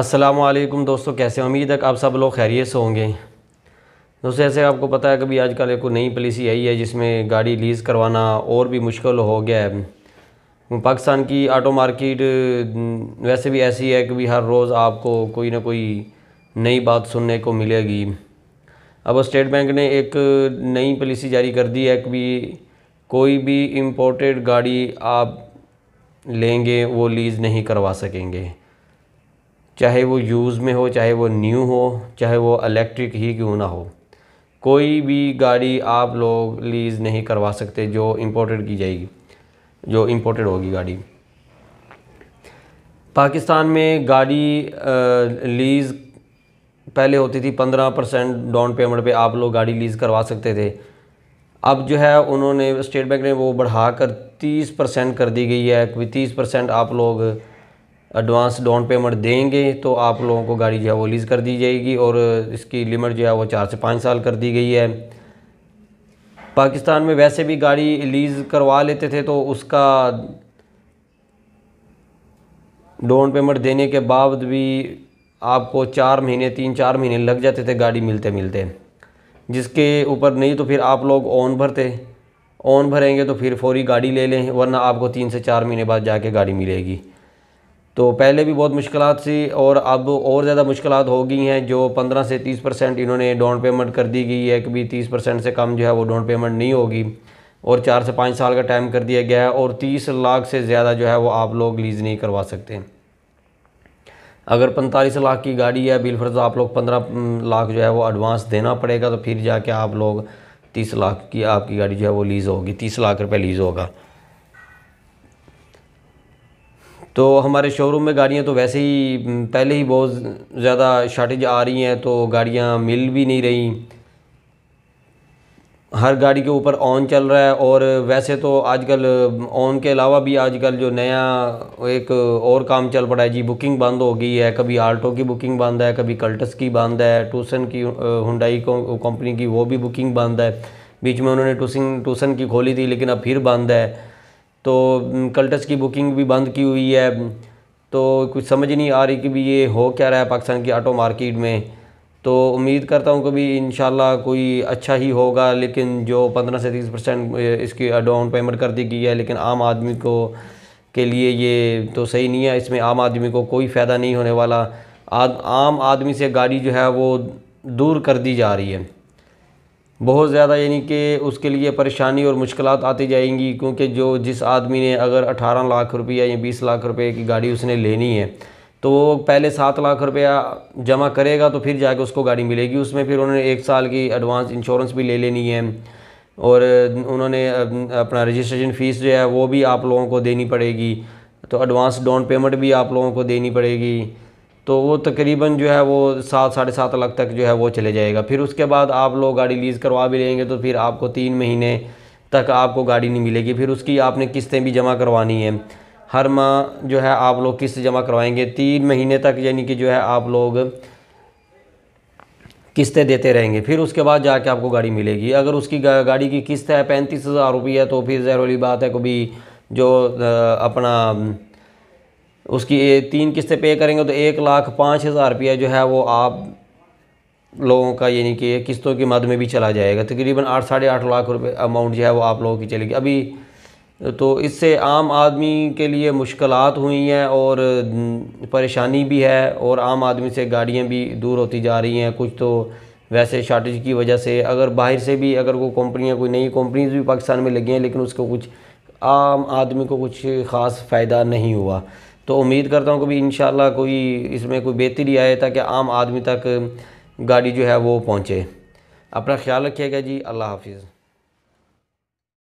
असलम दोस्तों कैसे उम्मीद है कि आप सब लोग खैरियत से होंगे दोस्तों ऐसे आपको पता है कभी आजकल एक नई पॉलिसी आई है जिसमें गाड़ी लीज़ करवाना और भी मुश्किल हो गया है पाकिस्तान की आटो मार्केट वैसे भी ऐसी है कि भी हर रोज़ आपको कोई ना कोई नई बात सुनने को मिलेगी अब स्टेट बैंक ने एक नई पॉलिसी जारी कर दी है कि भी कोई भी इम्पोर्टेड गाड़ी आप लेंगे वो लीज़ नहीं करवा सकेंगे चाहे वो यूज़ में हो चाहे वो न्यू हो चाहे वो इलेक्ट्रिक ही क्यों ना हो कोई भी गाड़ी आप लोग लीज़ नहीं करवा सकते जो इंपोर्टेड की जाएगी जो इंपोर्टेड होगी गाड़ी पाकिस्तान में गाड़ी लीज़ पहले होती थी पंद्रह परसेंट डाउन पेमेंट पे आप लोग गाड़ी लीज़ करवा सकते थे अब जो है उन्होंने स्टेट बैंक ने वो बढ़ाकर तीस परसेंट कर दी गई है कोई तीस परसेंट आप लोग एडवांस डाउन पेमेंट देंगे तो आप लोगों को गाड़ी जो है वो लीज़ कर दी जाएगी और इसकी लिमिट जो है वो चार से पाँच साल कर दी गई है पाकिस्तान में वैसे भी गाड़ी लीज़ करवा लेते थे तो उसका डाउन पेमेंट देने के बावजूद भी आपको चार महीने तीन चार महीने लग जाते थे गाड़ी मिलते मिलते जिसके ऊपर नहीं तो फिर आप लोग ऑन भरते ऑन भरेंगे तो फिर फौरी गाड़ी ले लें वरना आपको तीन से चार महीने बाद जाके गाड़ी मिलेगी तो पहले भी बहुत मुश्किल थी और अब और ज़्यादा मुश्किल हो गई हैं जो पंद्रह से तीस परसेंट इन्होंने डाउन पेमेंट कर दी गई है कि भी तीस परसेंट से कम जो है वो डाउन पेमेंट नहीं होगी और चार से पाँच साल का टाइम कर दिया गया है और तीस लाख से ज़्यादा जो है वो आप लोग लीज़ नहीं करवा सकते अगर पैंतालीस लाख की गाड़ी है बिल फर्ज आप लोग पंद्रह लाख जो है वो एडवांस देना पड़ेगा तो फिर जाके आप लोग तीस लाख की आपकी गाड़ी जो है वो लीज़ होगी तीस लाख रुपये लीज़ होगा तो हमारे शोरूम में गाड़ियाँ तो वैसे ही हम्म, पहले ही बहुत ज़्यादा शार्टेज आ रही हैं तो गाड़ियाँ मिल भी नहीं रही हर गाड़ी के ऊपर ऑन चल रहा है और वैसे तो आजकल ऑन के अलावा भी आजकल जो नया एक और काम चल पड़ा है जी बुकिंग बंद हो गई है कभी आल्टो की बुकिंग बंद है कभी कल्टस की बंद है टूसन की हुंडई कंपनी की वो भी बुकिंग बंद है बीच में उन्होंने टूसिंग टूसन की खोली थी लेकिन अब फिर बंद है तो कल्टस की बुकिंग भी बंद की हुई है तो कुछ समझ नहीं आ रही कि भी ये हो क्या रहा है पाकिस्तान की आटो मार्केट में तो उम्मीद करता हूँ कि भी इन कोई अच्छा ही होगा लेकिन जो पंद्रह से तीस परसेंट इसकी डाउन पेमेंट कर दी गई है लेकिन आम आदमी को के लिए ये तो सही नहीं है इसमें आम आदमी को कोई फ़ायदा नहीं होने वाला आद, आम आदमी से गाड़ी जो है वो दूर कर दी जा रही है बहुत ज़्यादा यानी कि उसके लिए परेशानी और मुश्किल आती जाएंगी क्योंकि जो जिस आदमी ने अगर 18 लाख रुपया या 20 लाख रुपए की गाड़ी उसने लेनी है तो वो पहले सात लाख रुपया जमा करेगा तो फिर जाके उसको गाड़ी मिलेगी उसमें फिर उन्होंने एक साल की एडवांस इंश्योरेंस भी ले लेनी है और उन्होंने अपना रजिस्ट्रेशन फ़ीस जो है वो भी आप लोगों को देनी पड़ेगी तो एडवांस डाउन पेमेंट भी आप लोगों को देनी पड़ेगी तो वो तकरीबन जो है वो सात साढ़े सात लाख तक जो है वो चले जाएगा फिर उसके बाद आप लोग गाड़ी लीज़ करवा भी लेंगे तो फिर आपको तीन महीने तक आपको गाड़ी नहीं मिलेगी फिर उसकी आपने किस्तें भी जमा करवानी है हर माह जो है आप लोग किस्त जमा करवाएंगे तीन महीने तक यानी कि जो है आप लोग किस्तें देते रहेंगे फिर उसके बाद जाके आपको गाड़ी मिलेगी अगर उसकी गाड़ी की किस्त है पैंतीस हज़ार रुपये तो फिर जहर वाली बात है कभी जो अपना उसकी तीन किस्तें पे करेंगे तो एक लाख पाँच हज़ार रुपया जो है वो आप लोगों का यानी कि किस्तों की मद में भी चला जाएगा तकरीबन आठ साढ़े आठ लाख रुपए अमाउंट जो है वो आप लोगों की चलेगी अभी तो इससे आम आदमी के लिए मुश्किल हुई हैं और परेशानी भी है और आम आदमी से गाड़ियाँ भी दूर होती जा रही हैं कुछ तो वैसे शार्टेज की वजह से अगर बाहर से भी अगर वो कंपनियाँ कोई नई कंपनीज भी पाकिस्तान में लगी हैं लेकिन उसको कुछ आम आदमी को कुछ ख़ास फ़ायदा नहीं हुआ तो उम्मीद करता हूँ कभी इन कोई इसमें कोई बेहतरी आए ताकि आम आदमी तक गाड़ी जो है वो पहुँचे अपना ख्याल रखिएगा जी अल्लाह हाफिज़